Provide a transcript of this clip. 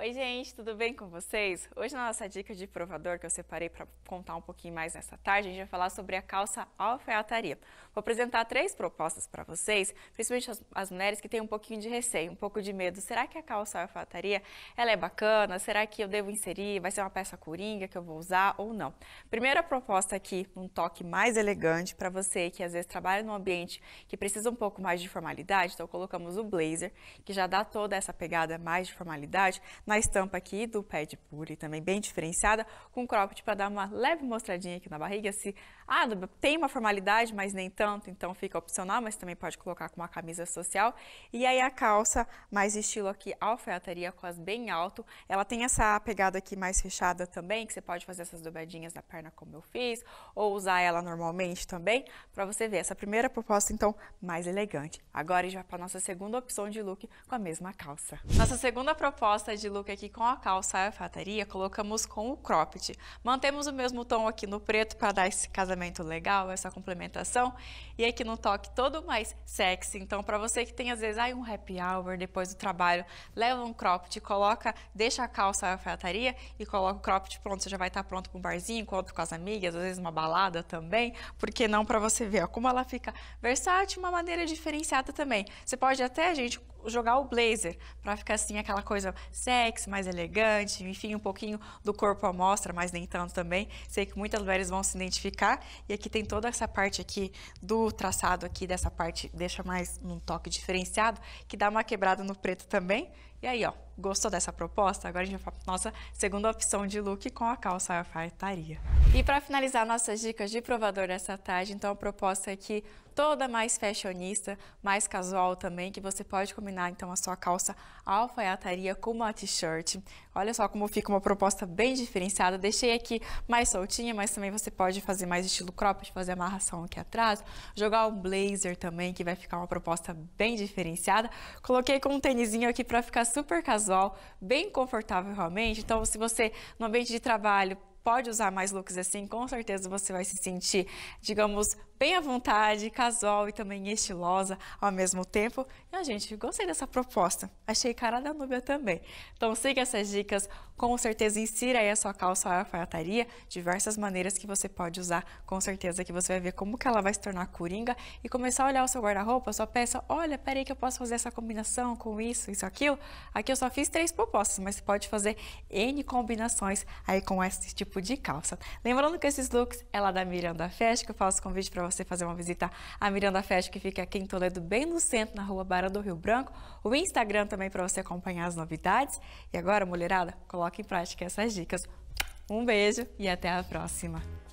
Oi, gente, tudo bem com vocês? Hoje na nossa dica de provador que eu separei para contar um pouquinho mais nessa tarde, a gente vai falar sobre a calça alfaiataria. Vou apresentar três propostas para vocês, principalmente as, as, mulheres que têm um pouquinho de receio, um pouco de medo. Será que a calça alfaiataria ela é bacana? Será que eu devo inserir? Vai ser uma peça coringa que eu vou usar ou não? Primeira proposta aqui, um toque mais elegante para você que às vezes trabalha num ambiente que precisa um pouco mais de formalidade, então colocamos o blazer, que já dá toda essa pegada mais de formalidade na estampa aqui do pad puri, também bem diferenciada, com cropped para dar uma leve mostradinha aqui na barriga. Se, ah, tem uma formalidade, mas nem tanto, então fica opcional, mas também pode colocar com uma camisa social. E aí a calça mais estilo aqui alfaiataria, com as bem alto. Ela tem essa pegada aqui mais fechada também, que você pode fazer essas dobradinhas da perna como eu fiz, ou usar ela normalmente também, para você ver essa primeira proposta, então, mais elegante. Agora a gente vai para nossa segunda opção de look com a mesma calça. Nossa segunda proposta de look look aqui com a calça e a colocamos com o cropped. Mantemos o mesmo tom aqui no preto para dar esse casamento legal, essa complementação. E aqui no toque todo mais sexy. Então, para você que tem, às vezes, aí um happy hour depois do trabalho, leva um cropped, coloca, deixa a calça e a e coloca o cropped pronto. Você já vai estar tá pronto para um barzinho, encontro com as amigas, às vezes uma balada também. Porque não para você ver ó, como ela fica versátil, uma maneira diferenciada também. Você pode até, gente, jogar o blazer para ficar assim aquela coisa sexy, mais elegante, enfim, um pouquinho do corpo à mostra, mas nem tanto também. Sei que muitas mulheres vão se identificar e aqui tem toda essa parte aqui do traçado aqui dessa parte deixa mais um toque diferenciado que dá uma quebrada no preto também. E aí, ó, gostou dessa proposta? Agora a gente vai para nossa segunda opção de look com a calça alfaiataria. E para finalizar nossas dicas de provador dessa tarde, então a proposta aqui toda mais fashionista, mais casual também, que você pode combinar então a sua calça alfaiataria com uma t-shirt. Olha só como fica uma proposta bem diferenciada. Deixei aqui mais soltinha, mas também você pode fazer mais estilo cropped, fazer amarração aqui atrás, jogar um blazer também, que vai ficar uma proposta bem diferenciada. Coloquei com um tênisinho aqui para ficar super casual, bem confortável realmente. Então, se você no ambiente de trabalho pode usar mais looks assim, com certeza você vai se sentir, digamos, bem à vontade, casual e também estilosa ao mesmo tempo. E, a gente, gostei dessa proposta. Achei cara da Núbia também. Então, siga essas dicas. Com certeza, insira aí a sua calça à alfaiataria. Diversas maneiras que você pode usar. Com certeza que você vai ver como que ela vai se tornar coringa e começar a olhar o seu guarda-roupa, sua peça. Olha, peraí que eu posso fazer essa combinação com isso, isso, aquilo. Aqui eu só fiz três propostas, mas você pode fazer N combinações aí com esse tipo tipo de calça. Lembrando que esses looks é lá da Miranda Fest, que eu faço convite para você fazer uma visita à Miranda Fest, que fica aqui em Toledo, bem no centro, na rua Barão do Rio Branco. O Instagram também para você acompanhar as novidades. E agora, mulherada, coloque em prática essas dicas. Um beijo e até a próxima!